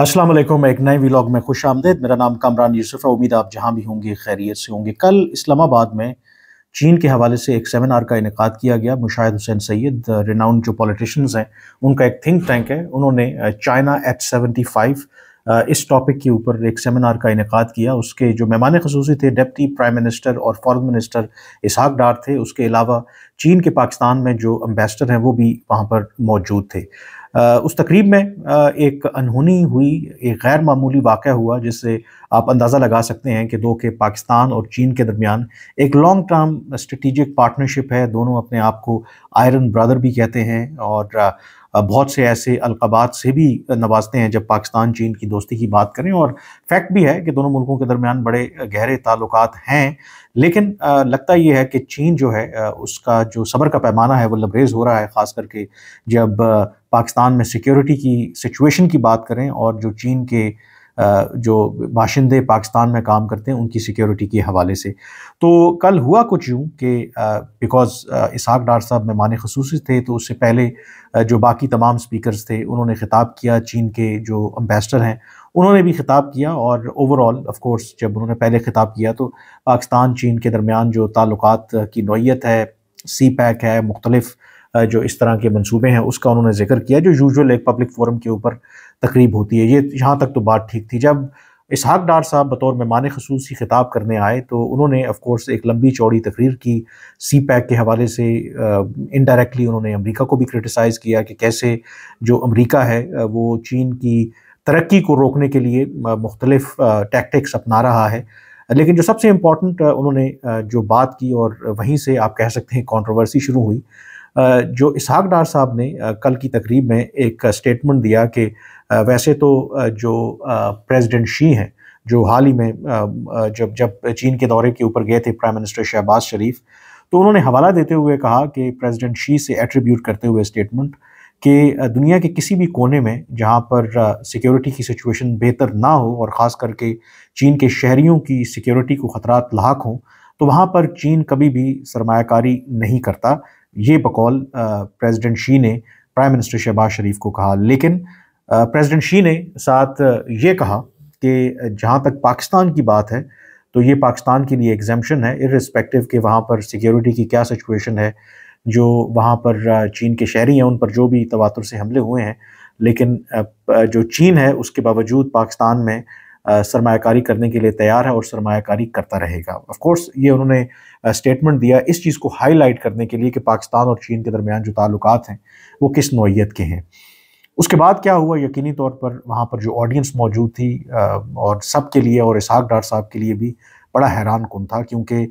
असलम एक नए व्लॉग में खुश आमदेद मेरा नाम कामरान यूसुफ है उम्मीद आप जहाँ भी होंगे खैरियत से होंगे कल इस्लामाबाद में चीन के हवाले से एक सेमिनार का इनका किया गया मुशाहिद हुसैन सैद रिनाउंड जो पॉलिटिशियंस हैं उनका एक थिंक टैंक है उन्होंने चाइना एट सेवेंटी फाइव इस टॉपिक के ऊपर एक सेमिनार का इनका किया उसके जो मेहमान खसूसी थे डेप्टी प्राइम मिनिस्टर और फॉरन मिनिस्टर इसहाक डार थे उसके अलावा चीन के पाकिस्तान में जो अम्बेसडर हैं वो भी वहाँ पर मौजूद थे उस तकरीब में एक अनहोनी हुई एक गैर मामूली वाक़ हुआ जिससे आप अंदाज़ा लगा सकते हैं कि दो के पाकिस्तान और चीन के दरमियान एक लॉन्ग टर्म स्ट्रेटिजिक पार्टनरशिप है दोनों अपने आप को आयरन ब्रदर भी कहते हैं और बहुत से ऐसे अलकबात से भी नवाजते हैं जब पाकिस्तान चीन की दोस्ती की बात करें और फैक्ट भी है कि दोनों मुल्कों के दरमियान बड़े गहरे ताल्लुक हैं लेकिन लगता ये है कि चीन जो है उसका जो सबर का पैमाना है वो लबरेज हो रहा है ख़ास करके जब पाकिस्तान में सिक्योरिटी की सिचुएशन की बात करें और जो चीन के जो बाशिंदे पाकिस्तान में काम करते हैं उनकी सिक्योरिटी के हवाले से तो कल हुआ कुछ यूँ कि बिकॉज़ इसहाक डार साहब मेहमान खसूस थे तो उससे पहले जो बाकी तमाम स्पीकर्स थे उन्होंने ख़िताब किया चीन के जो अम्बेसडर हैं उन्होंने भी ख़िताब किया और ओवरऑल ऑफ कोर्स जब उन्होंने पहले ख़िताब किया तो पाकिस्तान चीन के दरमियान जो ताल्लुकात की नोयत है सी पैक है मुख्तलिफ़ जो इस तरह के मंसूबे हैं उसका उन्होंने जिक्र किया जो यूजुअल एक पब्लिक फोरम के ऊपर तकरीब होती है ये यहाँ तक तो बात ठीक थी जब इसहाक डार साहब बतौर मेहमान खसूसी खिताब करने आए तो उन्होंने अफकोर्स एक लंबी चौड़ी तकरीर की सी पैक के हवाले से इनडायरेक्टली उन्होंने अमरीका को भी क्रिटिसाइज़ किया कि कैसे जो अमरीका है वो चीन की तरक्की को रोकने के लिए मुख्तलफ टैक्टिक्स अपना रहा है लेकिन जो सबसे इम्पॉर्टेंट उन्होंने जो बात की और वहीं से आप कह सकते हैं कॉन्ट्रोवर्सी शुरू हुई जो इसहाक डार साहब ने कल की तकरीब में एक स्टेटमेंट दिया कि वैसे तो जो प्रेसिडेंट शी हैं जो हाल ही में जब जब चीन के दौरे के ऊपर गए थे प्राइम मिनिस्टर शहबाज शरीफ तो उन्होंने हवाला देते हुए कहा कि प्रेसिडेंट शी से एट्रीब्यूट करते हुए स्टेटमेंट कि दुनिया के किसी भी कोने में जहाँ पर सिक्योरिटी की सिचुएशन बेहतर ना हो और ख़ास करके चीन के शहरीों की सिक्योरिटी को ख़तरा लाक हों तो वहाँ पर चीन कभी भी सरमाकारी नहीं करता ये बकौल प्रेसिडेंट शी ने प्राइम मिनिस्टर शहबाज शरीफ को कहा लेकिन प्रेसिडेंट शी ने साथ ये कहा कि जहाँ तक पाकिस्तान की बात है तो ये पाकिस्तान के लिए एग्जामेशन है इरिस्पेक्टिव कि वहाँ पर सिक्योरिटी की क्या सिचुएशन है जो वहाँ पर चीन के शहरी हैं उन पर जो भी तवातुर से हमले हुए हैं लेकिन जो चीन है उसके बावजूद पाकिस्तान में सरमाकारी करने के लिए तैयार है और सरमाकारी करता रहेगा ऑफ कोर्स ये उन्होंने स्टेटमेंट दिया इस चीज़ को हाईलाइट करने के लिए कि पाकिस्तान और चीन के दरमियान जो ताल्लुक हैं वो किस नोयत के हैं उसके बाद क्या हुआ यकीनी तौर पर वहाँ पर जो ऑडियंस मौजूद थी और सब के लिए और इसहाक डार साहब के लिए भी बड़ा हैरान कन था क्योंकि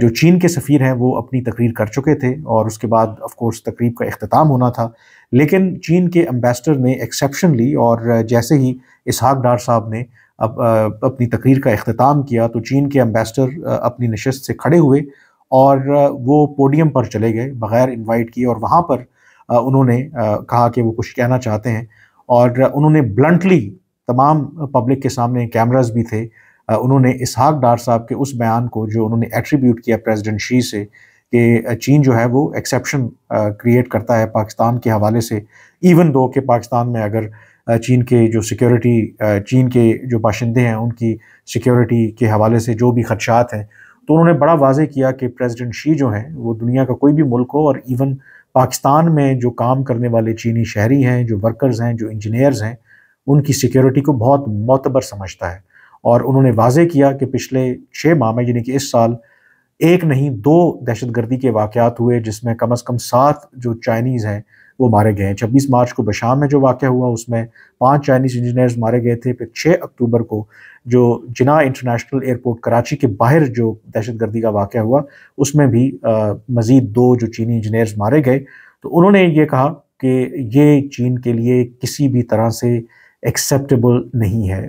जो चीन के सफ़ीर हैं वो अपनी तकरीर कर चुके थे और उसके बाद ऑफकोर्स तकरीब का अख्ताम होना था लेकिन चीन के एम्बेसडर ने एक्सेप्शन ली और जैसे ही इसहाक डार साहब ने अब अपनी तकरीर का अख्ताम किया तो चीन के एम्बेसडर अपनी नशस्त से खड़े हुए और वो पोडियम पर चले गए बग़ैर इन्वाइट किए और वहाँ पर उन्होंने कहा कि वो कुछ कहना चाहते हैं और उन्होंने ब्लंटली तमाम पब्लिक के सामने कैमराज भी थे उन्होंने इसहाक डार साहब के उस बयान को जो उन्होंने एट्रीब्यूट किया प्रेसिडेंट शी से कि चीन जो है वो एक्सेप्शन क्रिएट करता है पाकिस्तान के हवाले से इवन दो कि पाकिस्तान में अगर चीन के जो सिक्योरिटी चीन के जो बाशिंदे हैं उनकी सिक्योरिटी के हवाले से जो भी खदशात हैं तो उन्होंने बड़ा वाजे किया कि प्रेसिडेंट शी जो हैं वो दुनिया का कोई भी मुल्क हो और इवन पाकिस्तान में जो काम करने वाले चीनी शहरी हैं जो वर्कर्स हैं जो इंजीनियर्स हैं उनकी सिक्योरिटी को बहुत मोतबर समझता है और उन्होंने वाजे किया कि पिछले छः माह में यानी कि इस साल एक नहीं दो दहशत गर्दी के वाक़ हुए जिसमें कम अज़ कम सात जो चाइनीज़ हैं वो मारे गए हैं छब्बीस मार्च को बशाम में जो वाक़ हुआ उसमें पाँच चाइनीज़ इंजीनियर्स मारे गए थे फिर छः अक्टूबर को जो जिना इंटरनेशनल एयरपोर्ट कराची के बाहर जो दहशत गर्दी का वाक़ हुआ उसमें भी मज़ीद दो जो चीनी इंजीनियर्स मारे गए तो उन्होंने ये कहा कि ये चीन के लिए किसी भी तरह से एक्सेप्टेबल नहीं है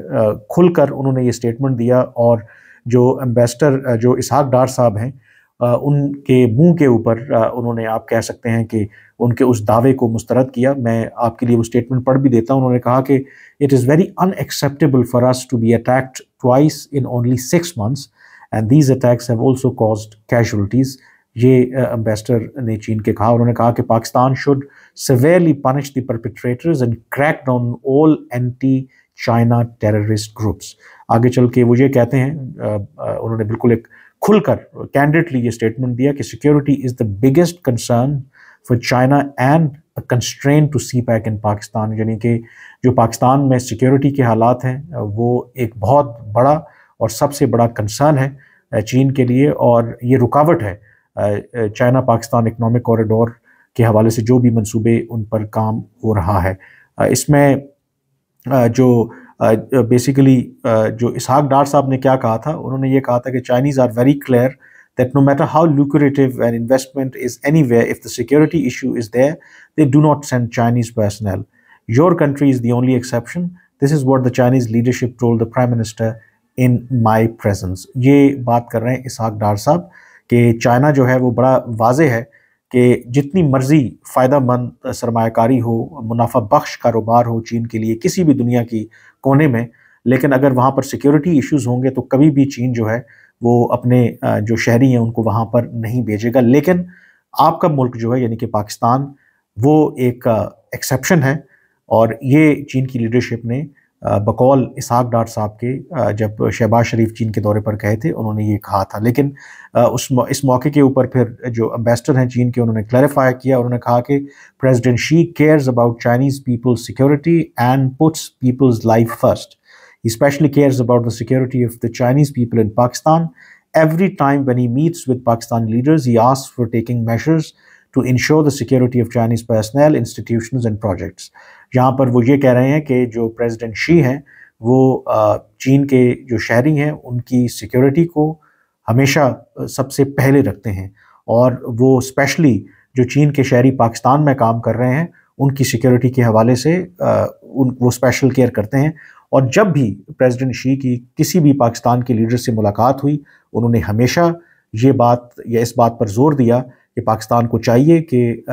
खुलकर उन्होंने ये स्टेटमेंट दिया और जो एम्बेसडर जो इसहाक डार साहब हैं उनके मुंह के ऊपर उन्होंने आप कह सकते हैं कि उनके उस दावे को मुस्तरद किया मैं आपके लिए वो स्टेटमेंट पढ़ भी देता हूँ उन्होंने कहा कि it is very unacceptable for us to be attacked twice in only six months and these attacks have also caused casualties ये एम्बेसडर ने चीन के कहा उन्होंने कहा कि Pakistan should severely punish the perpetrators and crack down all anti China terrorist groups आगे चल के वो ये कहते हैं उन्होंने बिल्कुल एक खुलकर कैंडिडेटली ये स्टेटमेंट दिया कि security is the biggest concern for China and a constraint to CPEC in Pakistan यानी कि जो पाकिस्तान में सिक्योरिटी के हालात हैं वो एक बहुत बड़ा और सबसे बड़ा कंसर्न है चीन के लिए और ये रुकावट है चाइना पाकिस्तान इकनॉमिक कॉरिडोर के हवाले से जो भी मंसूबे उन पर काम हो रहा है इसमें जो बेसिकली uh, uh, uh, जो इसहाक डार साहब ने क्या कहा था उन्होंने ये कहा था कि Chinese are very clear that no matter how lucrative an investment is anyway if the security issue is there they do not send Chinese personnel your country is the only exception this is what the Chinese leadership told the prime minister in my presence ये बात कर रहे हैं इसहाक डार साहब कि China जो है वो बड़ा वाज है कि जितनी मर्ज़ी फ़ायदा मंद सरमाकारी हो मुनाफा बख्श कारोबार हो चीन के लिए किसी भी दुनिया की कोने में लेकिन अगर वहाँ पर सिक्योरिटी इशूज़ होंगे तो कभी भी चीन जो है वो अपने जो शहरी हैं उनको वहाँ पर नहीं भेजेगा लेकिन आपका मुल्क जो है यानी कि पाकिस्तान वो एक एक्सेप्शन है और ये चीन की लीडरशिप ने बकौल इसहाक डार साहब के जब शहबाज शरीफ चीन के दौरे पर गए थे उन्होंने ये कहा था लेकिन उस इस मौके के ऊपर फिर जो एम्बेसडर हैं चीन के उन्होंने क्लैरिफाई किया उन्होंने कहा कि president Xi cares about Chinese people's security and puts people's life first specially cares about the security of the Chinese people in Pakistan every time time he meets with Pakistan leaders he ask for taking measures to ensure the security of Chinese personnel institution and projects यहाँ पर वो ये कह रहे हैं कि जो president she हैं वो चीन के जो शहरी हैं उनकी सिक्योरिटी को हमेशा सबसे पहले रखते हैं और वो स्पेशली जो चीन के शहरी पाकिस्तान में काम कर रहे हैं उनकी सिक्योरिटी के हवाले से उन वो स्पेशल केयर करते हैं और जब भी प्रेसिडेंट शी की किसी भी पाकिस्तान के लीडर से मुलाकात हुई उन्होंने हमेशा ये बात या इस बात पर जोर दिया कि पाकिस्तान को चाहिए कि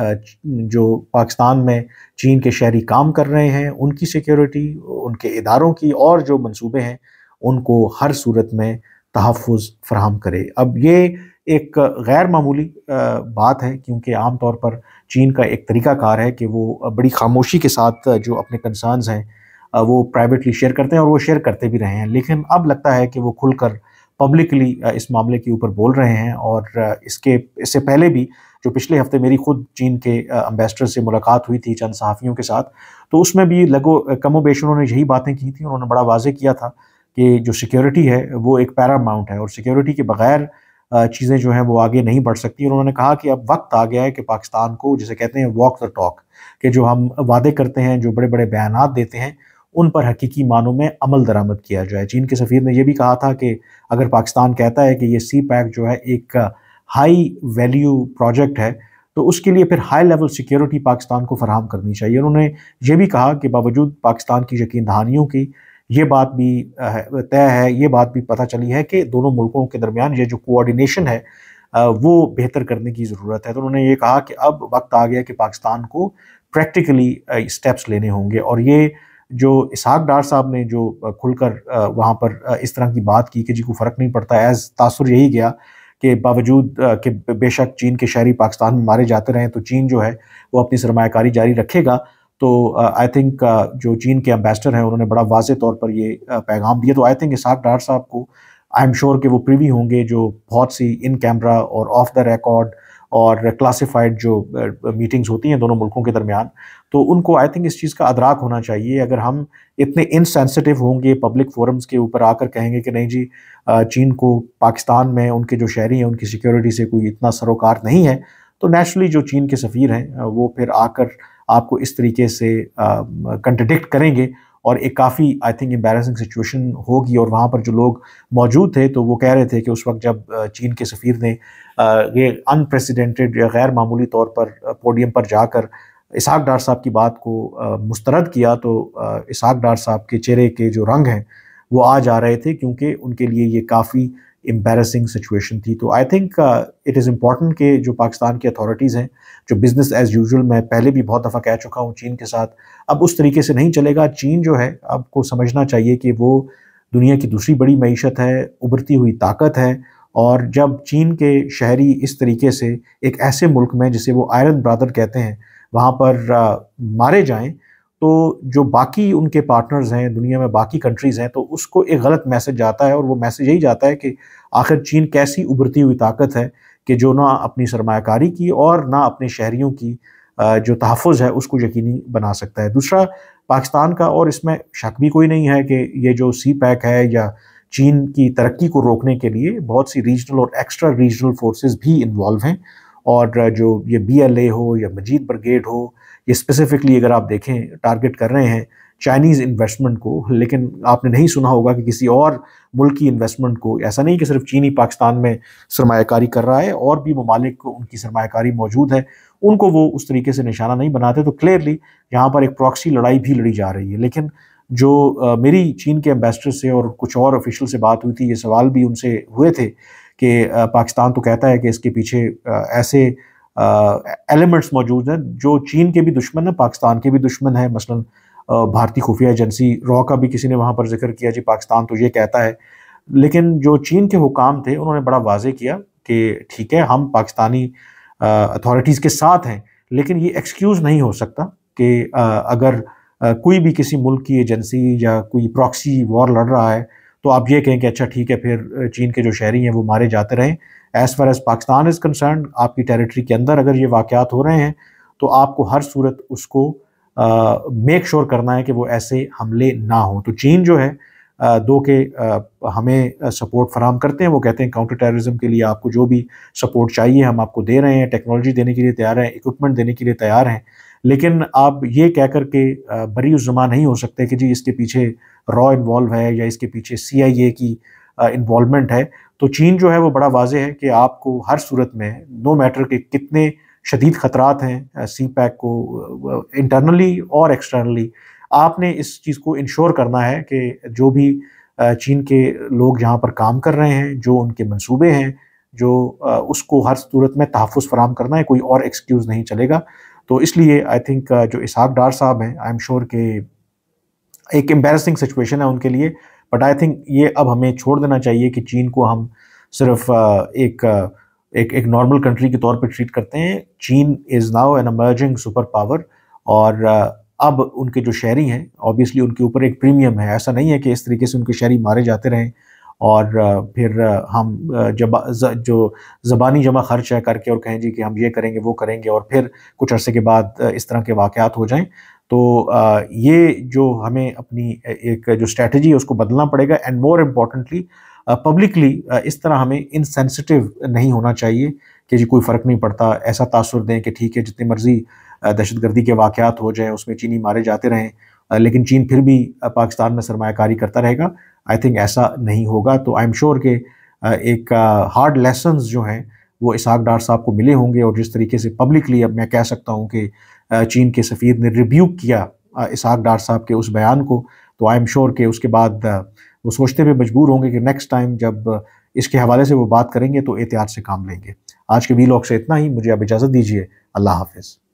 जो पाकिस्तान में चीन के शहरी काम कर रहे हैं उनकी सिक्योरिटी उनके इदारों की और जो मंसूबे हैं उनको हर सूरत में तहफ़ फ्राहम करे अब ये एक गैर मामूली बात है क्योंकि आम तौर पर चीन का एक तरीका कार है कि वो बड़ी खामोशी के साथ जो अपने कंसर्नस हैं वो प्राइवेटली शेयर करते हैं और वो शेयर करते भी रहे हैं लेकिन अब लगता है कि वो खुलकर कर पब्लिकली uh, इस मामले के ऊपर बोल रहे हैं और uh, इसके इससे पहले भी जो पिछले हफ्ते मेरी खुद चीन के अम्बेसडर uh, से मुलाकात हुई थी चंद सहाफ़ियों के साथ तो उसमें भी लगो कमो बेश उन्होंने यही बातें की थी उन्होंने बड़ा वाजे किया था कि जो सिक्योरिटी है वो एक पैरामाउंट है और सिक्योरिटी के बगैर चीज़ें जो हैं वो आगे नहीं बढ़ सकती और उन्होंने कहा कि अब वक्त आ गया है कि पाकिस्तान को जिसे कहते हैं वॉक द टॉक के जो हम वादे करते हैं जो बड़े बड़े बयान देते हैं उन पर हकीकी मानों में अमल दरामद किया जाए चीन के सफ़ीर ने यह भी कहा था कि अगर पाकिस्तान कहता है कि ये सी पैक जो है एक हाई वैल्यू प्रोजेक्ट है तो उसके लिए फिर हाई लेवल सिक्योरिटी पाकिस्तान को फराहम करनी चाहिए उन्होंने ये भी कहा कि बावजूद पाकिस्तान की यकीन दहानियों की ये बात भी तय है ये बात भी पता चली है कि दोनों मुल्कों के दरमियान ये जो कोऑर्डिनेशन है वो बेहतर करने की ज़रूरत है तो उन्होंने ये कहा कि अब वक्त आ गया कि पाकिस्तान को प्रैक्टिकली स्टेप्स लेने होंगे और ये जो इसहाक डार साहब ने जो खुलकर वहाँ पर इस तरह की बात की कि जी को फ़र्क नहीं पड़ता एज़ तासर यही गया के बावजूद के बेशक चीन के शहरी पाकिस्तान में मारे जाते रहें तो चीन जो है वो अपनी सरमाकारी जारी रखेगा तो आई थिंक जो चीन के एम्बेसडर हैं उन्होंने बड़ा वाज तौर पर ये पैगाम दिया तो आई थिंक इसहाक डार साहब को आई एम श्योर कि वो प्रीवी होंगे जो बहुत सी इन कैमरा और ऑफ द रिकॉर्ड और क्लासिफाइड जो मीटिंग्स होती हैं दोनों मुल्कों के दरमियान तो उनको आई थिंक इस चीज़ का अदराक होना चाहिए अगर हम इतने इनसेंसिटिव होंगे पब्लिक फोरम्स के ऊपर आकर कहेंगे कि नहीं जी चीन को पाकिस्तान में उनके जो शहरी हैं उनकी सिक्योरिटी से कोई इतना सरोकार नहीं है तो नेचुरली जो चीन के सफ़ीर हैं वो फिर आकर आपको इस तरीके से कंट्रडिक्ट करेंगे और एक काफ़ी आई थिंक एम्बेरसिंग सिचुएशन होगी और वहाँ पर जो लोग मौजूद थे तो वो कह रहे थे कि उस वक्त जब चीन के सफ़ीर ने ये अनप्रेसिडेंटेड या गैर मामूली तौर पर पोडियम पर जाकर इसहाक डार साहब की बात को मुस्तरद किया तो इसहाक डार साहब के चेहरे के जो रंग हैं वो आ जा रहे थे क्योंकि उनके लिए ये काफ़ी एम्बेरसिंग सिचुएशन थी तो I think it is important कि जो पाकिस्तान की अथॉरिटीज़ हैं जो बिज़नेस एज़ यूजल मैं पहले भी बहुत दफ़ा कह चुका हूँ चीन के साथ अब उस तरीके से नहीं चलेगा चीन जो है आपको समझना चाहिए कि वो दुनिया की दूसरी बड़ी मीशत है उभरती हुई ताकत है और जब चीन के शहरी इस तरीके से एक ऐसे मुल्क में जिसे वो आयरन ब्रादर कहते हैं वहाँ पर आ, uh, मारे जाएँ तो जो बाकी उनके पार्टनर्स हैं दुनिया में बाकी कंट्रीज़ हैं तो उसको एक गलत मैसेज जाता है और वो मैसेज यही जाता है कि आखिर चीन कैसी उभरती हुई ताकत है कि जो ना अपनी सरमाकारी की और ना अपने शहरीों की जो तहफ़ है उसको यकीनी बना सकता है दूसरा पाकिस्तान का और इसमें शक भी कोई नहीं है कि ये जो सी पैक है या चीन की तरक्की को रोकने के लिए बहुत सी रीजनल और एक्स्ट्रा रीजनल फोर्सेस भी इन्वॉल्व हैं और जो ये बी एल ए हो या मजीद ब्रिगेड हो ये स्पेसिफिकली अगर आप देखें टारगेट कर रहे हैं चाइनीज़ इन्वेस्टमेंट को लेकिन आपने नहीं सुना होगा कि किसी और मुल्क की इन्वेस्टमेंट को ऐसा नहीं कि सिर्फ चीनी पाकिस्तान में सरमाकारी कर रहा है और भी ममालिक को उनकी सरमाकारी मौजूद है उनको वो उस तरीके से निशाना नहीं बनाते तो क्लियरली यहाँ पर एक प्रॉक्सी लड़ाई भी लड़ी जा रही है लेकिन जो आ, मेरी चीन के एम्बेसडर से और कुछ और ऑफिशल से बात हुई थी ये सवाल भी उनसे हुए थे कि पाकिस्तान तो कहता है कि इसके पीछे आ, ऐसे एलिमेंट्स मौजूद हैं जो चीन के भी दुश्मन हैं पाकिस्तान के भी दुश्मन हैं मसलन भारतीय खुफिया एजेंसी रॉ का भी किसी ने वहाँ पर जिक्र किया जी पाकिस्तान तो ये कहता है लेकिन जो चीन के हुकाम थे उन्होंने बड़ा वाजे किया कि ठीक है हम पाकिस्तानी अथॉरिटीज़ के साथ हैं लेकिन ये एक्सक्यूज़ नहीं हो सकता कि अगर कोई भी किसी मुल्क की एजेंसी या कोई प्रॉक्सी वॉर लड़ रहा है तो आप ये कहें कि अच्छा ठीक है फिर चीन के जो शहरी हैं वो मारे जाते रहें as far as Pakistan is concern आपकी टेरिटरी के अंदर अगर ये वाक़ात हो रहे हैं तो आपको हर सूरत उसको मेक uh, श्योर sure करना है कि वो ऐसे हमले ना हों तो चीन जो है दो के हमें सपोर्ट फराम करते हैं वो कहते हैं काउंटर टेररिज्म के लिए आपको जो भी सपोर्ट चाहिए हम आपको दे रहे हैं टेक्नोलॉजी देने के लिए तैयार हैं इक्विपमेंट देने के लिए तैयार हैं लेकिन आप ये कह कर के बरी उस जमा नहीं हो सकते कि जी इसके पीछे रॉ इन्वॉल्व है या इसके पीछे सी आई ए की इन्वॉलमेंट है तो चीन जो है वो बड़ा वाजह है कि आपको हर सूरत में नो मैटर के कितने शदीद ख़तरात हैं सी पैक को इंटरनली और एक्सटर्नली आपने इस चीज़ को इंश्योर करना है कि जो भी चीन के लोग जहाँ पर काम कर रहे हैं जो उनके मंसूबे हैं जो उसको हर सूरत में तहफ़ फराम करना है कोई और एक्सक्यूज़ नहीं चलेगा तो इसलिए आई थिंक जो इसहाक डार साहब हैं आई एम श्योर के एक एम्बेरसिंग सिचुएशन है उनके लिए बट आई थिंक ये अब हमें छोड़ देना चाहिए कि चीन को हम सिर्फ एक एक एक नॉर्मल कंट्री के तौर पर ट्रीट करते हैं चीन is now an emerging superpower और अब उनके जो शहरी हैं ऑब्वियसली उनके ऊपर एक प्रीमियम है ऐसा नहीं है कि इस तरीके से उनके शहरी मारे जाते रहें और फिर हम जब जो ज़बानी जमा खर्च है करके और कहें जी कि हम ये करेंगे वो करेंगे और फिर कुछ अरसे के बाद इस तरह के वाक़ हो जाएं तो ये जो हमें अपनी एक जो स्ट्रेटजी है उसको बदलना पड़ेगा एंड मोर इम्पॉर्टेंटली पब्लिकली इस तरह हमें इनसेंसिटिव नहीं होना चाहिए कि जी कोई फ़र्क नहीं पड़ता ऐसा तासर दें कि ठीक है जितनी मर्ज़ी दहशत गर्दी के वाक़ात हो जाएँ उसमें चीनी मारे जाते रहें लेकिन चीन फिर भी पाकिस्तान में सरमाकारी करता रहेगा आई थिंक ऐसा नहीं होगा तो आई एम श्योर के एक हार्ड लेसन जो हैं वो इसहाक डार साहब को मिले होंगे और जिस तरीके से पब्लिकली अब मैं कह सकता हूँ कि चीन के सफ़ीर ने रिब्यूक किया इसहाक डार साहब के उस बयान को तो आई एम श्योर कि उसके बाद वो सोचते हुए मजबूर होंगे कि नेक्स्ट टाइम जब इसके हवाले से वो बात करेंगे तो एहतियात से काम लेंगे आज के वी से इतना ही मुझे अब इजाज़त दीजिए अल्लाह हाफिज़